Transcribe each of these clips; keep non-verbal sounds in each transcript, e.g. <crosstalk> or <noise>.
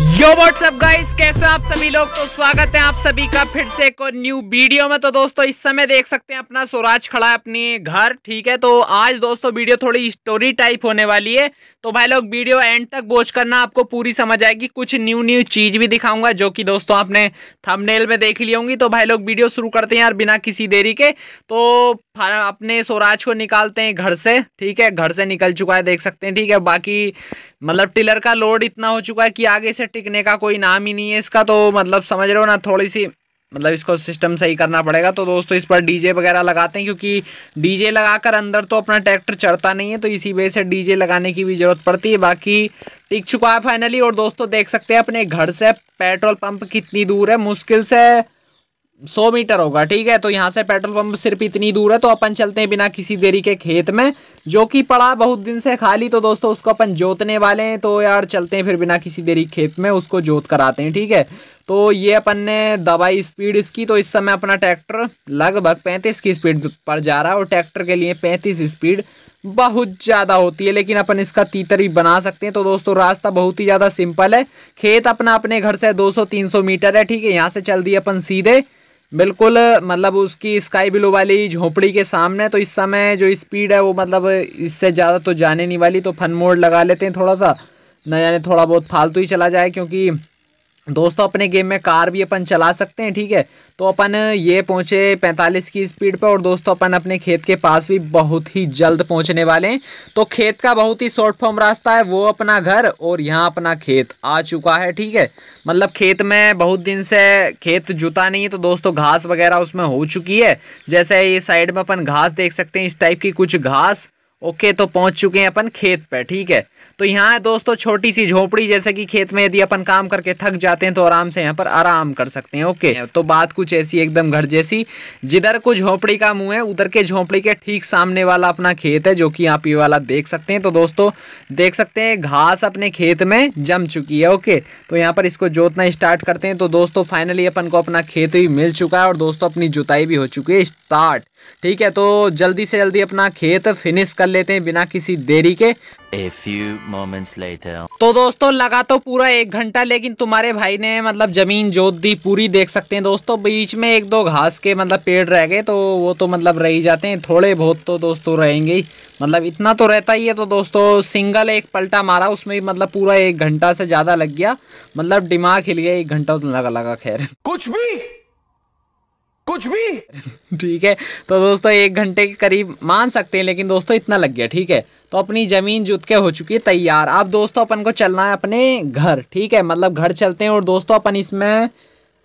यो WhatsApp guys कैसे आप सभी लोग तो स्वागत है आप सभी का फिर से एक और न्यू वीडियो में तो दोस्तों इस समय देख सकते हैं अपना स्वराज खड़ा है अपने घर ठीक है तो आज दोस्तों वीडियो थोड़ी स्टोरी टाइप होने वाली है तो भाई लोग वीडियो एंड तक वॉच करना आपको पूरी समझ आएगी कुछ न्यू न्यू चीज भी दिखाऊंगा जो कि दोस्तों आपने थमनेल में देख ली होंगी तो भाई लोग वीडियो शुरू करते हैं यार बिना किसी देरी के तो अपने स्वराज को निकालते हैं घर से ठीक है घर से निकल चुका है देख सकते हैं ठीक है बाकी मतलब टिलर का लोड इतना हो चुका है कि आगे से टिकने का कोई नाम ही नहीं है इसका तो मतलब समझ रहे हो ना थोड़ी सी मतलब इसको सिस्टम सही करना पड़ेगा तो दोस्तों इस पर डीजे वगैरह लगाते हैं क्योंकि डीजे लगाकर अंदर तो अपना ट्रैक्टर चढ़ता नहीं है तो इसी वजह से डीजे लगाने की भी ज़रूरत पड़ती है बाकी टिक चुका है फाइनली और दोस्तों देख सकते हैं अपने घर से पेट्रोल पंप कितनी दूर है मुश्किल से सौ मीटर होगा ठीक है तो यहाँ से पेट्रोल पंप सिर्फ इतनी दूर है तो अपन चलते हैं बिना किसी देरी के खेत में जो कि पड़ा बहुत दिन से खाली तो दोस्तों उसको अपन जोतने वाले हैं तो यार चलते हैं फिर बिना किसी देरी खेत में उसको जोत कराते हैं ठीक है तो ये अपन ने दवाई स्पीड इसकी तो इस समय अपना ट्रैक्टर लगभग पैंतीस की स्पीड पर जा रहा है और ट्रैक्टर के लिए पैंतीस स्पीड बहुत ज़्यादा होती है लेकिन अपन इसका तीतर भी बना सकते हैं तो दोस्तों रास्ता बहुत ही ज़्यादा सिंपल है खेत अपना अपने घर से 200-300 मीटर है ठीक है यहाँ से चल दिए अपन सीधे बिल्कुल मतलब उसकी स्काई ब्लू वाली झोपड़ी के सामने तो इस समय जो स्पीड है वो मतलब इससे ज़्यादा तो जाने नहीं वाली तो फन मोड लगा लेते हैं थोड़ा सा न जाने थोड़ा बहुत फालतू ही चला जाए क्योंकि दोस्तों अपने गेम में कार भी अपन चला सकते हैं ठीक है तो अपन ये पहुंचे पैंतालीस की स्पीड पर और दोस्तों अपन अपने खेत के पास भी बहुत ही जल्द पहुँचने वाले हैं तो खेत का बहुत ही शॉर्ट फॉर्म रास्ता है वो अपना घर और यहाँ अपना खेत आ चुका है ठीक है मतलब खेत में बहुत दिन से खेत जुता नहीं है तो दोस्तों घास वगैरह उसमें हो चुकी है जैसे ये साइड में अपन घास देख सकते हैं इस टाइप की कुछ घास ओके तो पहुंच चुके हैं अपन खेत पे ठीक है तो यहाँ है दोस्तों छोटी सी झोपड़ी जैसे कि खेत में यदि अपन काम करके थक जाते हैं तो आराम से यहाँ पर आराम कर सकते हैं ओके तो बात कुछ ऐसी एकदम घर जैसी जिधर को झोपड़ी का मुंह है उधर के झोपड़ी के ठीक सामने वाला अपना खेत है जो कि आप ये वाला देख सकते हैं तो दोस्तों देख सकते हैं घास अपने खेत में जम चुकी है ओके तो यहाँ पर इसको जोतना स्टार्ट करते हैं तो दोस्तों फाइनली अपन को अपना खेत ही मिल चुका है और दोस्तों अपनी जुताई भी हो चुकी है स्टार्ट ठीक है तो जल्दी से जल्दी अपना खेत फिनिश कर लेते हैं बिना किसी देरी के A few moments later. तो दोस्तों लगा तो पूरा एक घंटा लेकिन तुम्हारे भाई ने मतलब जमीन जोत दी पूरी देख सकते हैं दोस्तों बीच में एक दो घास के मतलब पेड़ रह गए तो वो तो मतलब रह ही जाते हैं थोड़े बहुत तो दोस्तों रहेंगे ही मतलब इतना तो रहता ही है तो दोस्तों सिंगल एक पलटा मारा उसमें मतलब पूरा एक घंटा से ज़्यादा लग गया मतलब दिमाग हिल गया एक घंटा तो लगा लगा खैर कुछ भी कुछ भी ठीक है तो दोस्तों एक घंटे के करीब मान सकते हैं लेकिन दोस्तों इतना लग गया ठीक है तो अपनी ज़मीन जुत के हो चुकी है तैयार अब दोस्तों अपन को चलना है अपने घर ठीक है मतलब घर चलते हैं और दोस्तों अपन इसमें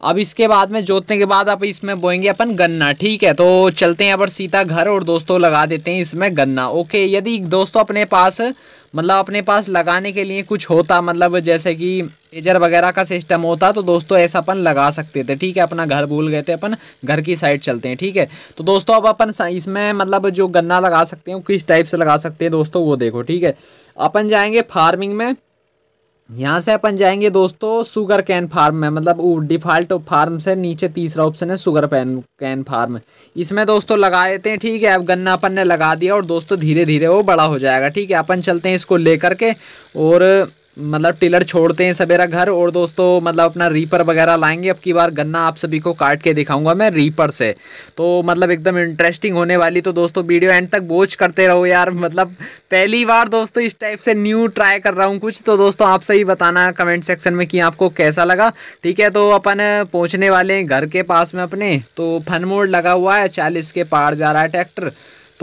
अब इसके बाद में जोतने के बाद आप इसमें बोएंगे अपन गन्ना ठीक है तो चलते हैं अपन सीता घर और दोस्तों लगा देते हैं इसमें गन्ना ओके यदि दोस्तों अपने पास मतलब अपने पास लगाने के लिए कुछ होता मतलब जैसे कि मेजर वगैरह का सिस्टम होता तो दोस्तों ऐसा अपन लगा सकते थे ठीक है अपना घर भूल गए थे अपन घर की साइड चलते हैं ठीक है तो दोस्तों अब अपन इसमें मतलब जो गन्ना लगा सकते हैं किस टाइप से लगा सकते हैं दोस्तों वो देखो ठीक है अपन जाएंगे फार्मिंग में यहाँ से अपन जाएंगे दोस्तों सुगर कैन फार्म में मतलब डिफॉल्ट फार्म से नीचे तीसरा ऑप्शन है सुगर पैन कैन फार्म इसमें दोस्तों लगा देते हैं ठीक है अब गन्ना अपन ने लगा दिया और दोस्तों धीरे धीरे वो बड़ा हो जाएगा ठीक है अपन चलते हैं इसको लेकर के और मतलब टिलर छोड़ते हैं सवेरा घर और दोस्तों मतलब अपना रीपर वगैरह लाएंगे अब की बार गन्ना आप सभी को काट के दिखाऊंगा मैं रीपर से तो मतलब एकदम इंटरेस्टिंग होने वाली तो दोस्तों वीडियो एंड तक वॉच करते रहो यार मतलब पहली बार दोस्तों इस टाइप से न्यू ट्राई कर रहा हूँ कुछ तो दोस्तों आपसे ही बताना कमेंट सेक्शन में कि आपको कैसा लगा ठीक है तो अपन पहुँचने वाले हैं घर के पास में अपने तो फन मोड लगा हुआ है चालीस के पार जा रहा है ट्रैक्टर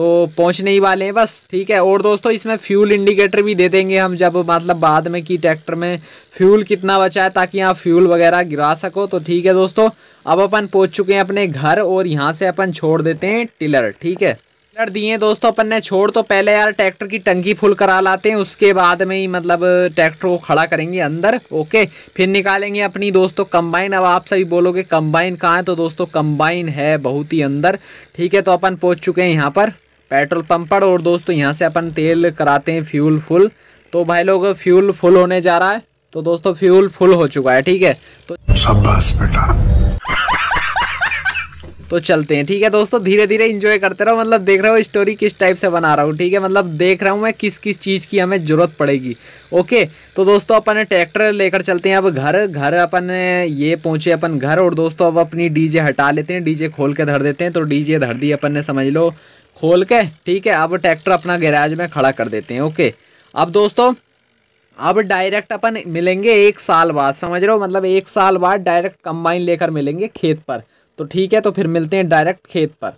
तो पहुंचने ही वाले हैं बस ठीक है और दोस्तों इसमें फ्यूल इंडिकेटर भी दे देंगे हम जब मतलब बाद में कि ट्रैक्टर में फ्यूल कितना बचा है ताकि आप फ्यूल वगैरह गिरा सको तो ठीक है दोस्तों अब अपन पहुंच चुके हैं अपने घर और यहाँ से अपन छोड़ देते हैं टिलर ठीक है टिलर दिए दोस्तों अपन ने छोड़ तो पहले यार ट्रैक्टर की टंकी फुल करा लाते हैं उसके बाद में ही मतलब ट्रैक्टर को खड़ा करेंगे अंदर ओके फिर निकालेंगे अपनी दोस्तों कंबाइन अब आप सभी बोलोगे कंबाइन कहाँ है तो दोस्तों कंबाइन है बहुत ही अंदर ठीक है तो अपन पहुँच चुके हैं यहाँ पर पेट्रोल पंप पर और दोस्तों यहाँ से अपन तेल कराते हैं फ्यूल फुल तो भाई लोग फ्यूल फुल होने जा रहा है तो दोस्तों फ्यूल फुल हो चुका है ठीक है तो बेटा तो चलते हैं ठीक है दोस्तों धीरे धीरे इंजॉय करते रहो मतलब देख रहे हो स्टोरी किस टाइप से बना रहा हूँ ठीक है मतलब देख रहा हूँ मैं किस किस चीज़ की हमें ज़रूरत पड़ेगी ओके तो दोस्तों अपन ट्रैक्टर लेकर चलते हैं अब घर घर अपन ये पहुँचे अपन घर और दोस्तों अब अपनी डीजे हटा लेते हैं डीजे खोल के धर देते हैं तो डी धर दी अपन ने समझ लो खोल के ठीक है अब ट्रैक्टर अपना गैराज में खड़ा कर देते हैं ओके अब दोस्तों अब डायरेक्ट अपन मिलेंगे एक साल बाद समझ रहे हो मतलब एक साल बाद डायरेक्ट कंबाइन लेकर मिलेंगे खेत पर तो ठीक है तो फिर मिलते हैं डायरेक्ट खेत पर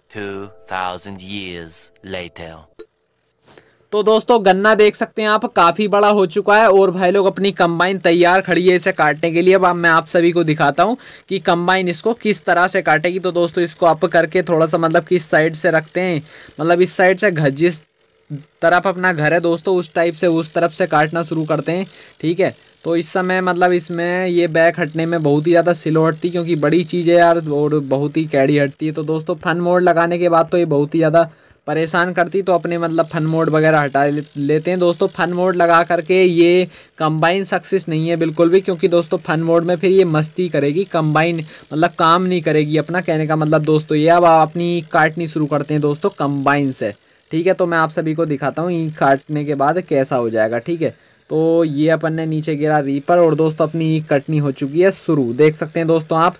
तो दोस्तों गन्ना देख सकते हैं आप काफ़ी बड़ा हो चुका है और भाई लोग अपनी कंबाइन तैयार खड़ी है इसे काटने के लिए अब मैं आप सभी को दिखाता हूँ कि कंबाइन इसको किस तरह से काटेगी तो दोस्तों इसको अप करके थोड़ा सा मतलब किस साइड से रखते हैं मतलब इस साइड से घर जिस तरफ अपना घर है दोस्तों उस टाइप से उस तरफ से काटना शुरू करते हैं ठीक है तो इस समय मतलब इसमें ये बैग हटने में बहुत ही ज़्यादा स्लो हटती क्योंकि बड़ी चीज़ है यार और बहुत ही कैड़ी हटती है तो दोस्तों फन मोड लगाने के बाद तो ये बहुत ही ज़्यादा परेशान करती तो अपने मतलब फन मोड वगैरह हटा लेते हैं दोस्तों फन मोड लगा करके ये कंबाइन सक्सेस नहीं है बिल्कुल भी क्योंकि दोस्तों फन मोड में फिर ये मस्ती करेगी कंबाइन मतलब काम नहीं करेगी अपना कहने का मतलब दोस्तों ये अब आप अपनी काटनी शुरू करते हैं दोस्तों कंबाइन से ठीक है तो मैं आप सभी को दिखाता हूँ ईख काटने के बाद कैसा हो जाएगा ठीक है तो ये अपन ने नीचे गिरा रीपर और दोस्तों अपनी ईख कटनी हो चुकी है शुरू देख सकते हैं दोस्तों आप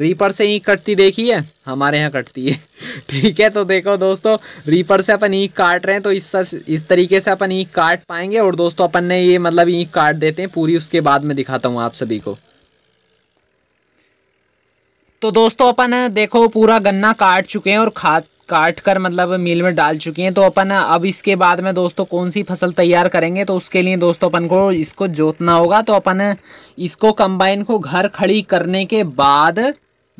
रीपर से ईंक कटती देखी है हमारे यहाँ कटती है <laughs> ठीक है तो देखो दोस्तों रीपर से अपन ईंक काट रहे हैं तो इस इस तरीके से अपन ईंक काट पाएंगे और दोस्तों अपन ने ये मतलब ईख काट देते हैं पूरी उसके बाद में दिखाता हूँ आप सभी को तो दोस्तों अपन देखो पूरा गन्ना काट चुके हैं और खाद काट कर मतलब मिल में डाल चुके हैं तो अपन अब इसके बाद में दोस्तों कौन सी फसल तैयार करेंगे तो उसके लिए दोस्तों अपन को इसको जोतना होगा तो अपन इसको कंबाइन को घर खड़ी करने के बाद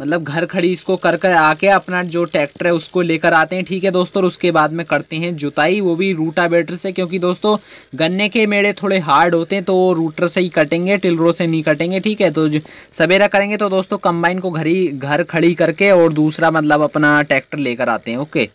मतलब घर खड़ी इसको कर कर आके अपना जो ट्रैक्टर है उसको लेकर आते हैं ठीक है दोस्तों और उसके बाद में करते हैं जुताई वो भी रूटा बेटर से क्योंकि दोस्तों गन्ने के मेड़े थोड़े हार्ड होते हैं तो वो रूटर से ही कटेंगे टिलरों से नहीं कटेंगे ठीक है तो सवेरा करेंगे तो दोस्तों कंबाइन को घर ही घर खड़ी करके और दूसरा मतलब अपना ट्रैक्टर लेकर आते हैं ओके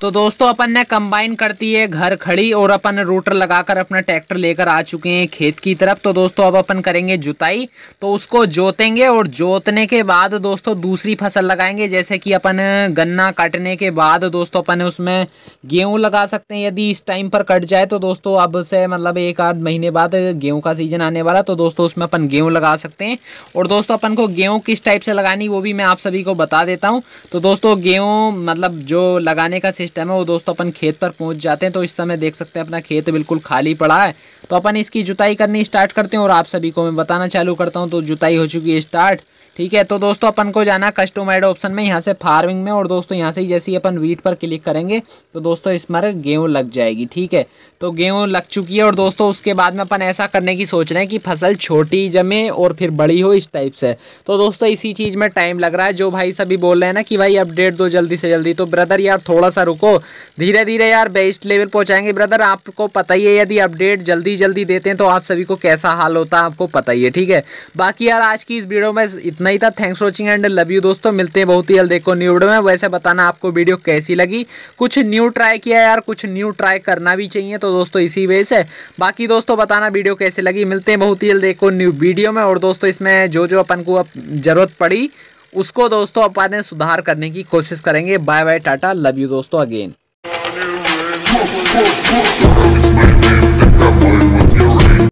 तो दोस्तों अपन ने कंबाइन करती है घर खड़ी और अपन रोटर लगाकर अपना ट्रैक्टर लेकर आ चुके हैं खेत की तरफ तो दोस्तों अब अपन करेंगे जुताई तो उसको जोतेंगे और जोतने के बाद दोस्तों दूसरी फसल लगाएंगे जैसे कि अपन गन्ना काटने के बाद दोस्तों अपन उसमें गेहूं लगा सकते हैं यदि इस टाइम पर कट जाए तो दोस्तों अब से मतलब एक आध महीने बाद गेहूँ का सीजन आने वाला तो दोस्तों उसमें अपन गेहूँ लगा सकते हैं और दोस्तों अपन को गेहूँ किस टाइप से लगानी वो भी मैं आप सभी को बता देता हूँ तो दोस्तों गेहूँ मतलब जो लगाने का सिस्टम है वो दोस्तों अपन खेत पर पहुंच जाते हैं तो इस समय देख सकते हैं अपना खेत बिल्कुल खाली पड़ा है तो अपन इसकी जुताई करनी स्टार्ट करते हैं और आप सभी को मैं बताना चालू करता हूँ तो जुताई हो चुकी है स्टार्ट ठीक है तो दोस्तों अपन को जाना कस्टमाइड ऑप्शन में यहाँ से फार्मिंग में और दोस्तों यहाँ से ही जैसे ही अपन वीट पर क्लिक करेंगे तो दोस्तों इस पर गेहूँ लग जाएगी ठीक है तो गेहूँ लग चुकी है और दोस्तों उसके बाद में अपन ऐसा करने की सोच रहे हैं कि फसल छोटी जमे और फिर बड़ी हो इस टाइप से तो दोस्तों इसी चीज़ में टाइम लग रहा है जो भाई सभी बोल रहे हैं ना कि भाई अपडेट दो जल्दी से जल्दी तो ब्रदर यार थोड़ा सा रुको धीरे धीरे यार बेस्ट लेवल पहुँचाएंगे ब्रदर आपको पता ही है यदि अपडेट जल्दी जल्दी देते हैं तो आप सभी को कैसा हाल होता है आपको पता ही है ठीक है बाकी यार आज की इस वीडियो में इतना इतना ही था thanks watching and love you दोस्तों मिलते हैं बहुत ही जल्द देखो न्यू वीडियो में वैसे बताना आपको वीडियो कैसी लगी कुछ न्यू ट्राई किया यार कुछ न्यू ट्राई करना भी चाहिए तो दोस्तों इसी वजह से बाकी दोस्तों बताना वीडियो कैसे लगी मिलते हैं बहुत ही जल्द देखो न्यू वीडियो में और दोस्तों इसमें जो जो अपन को जरूरत पड़ी उसको दोस्तों अपने सुधार करने की कोशिश करेंगे bye bye tata love you दोस्तों अगेन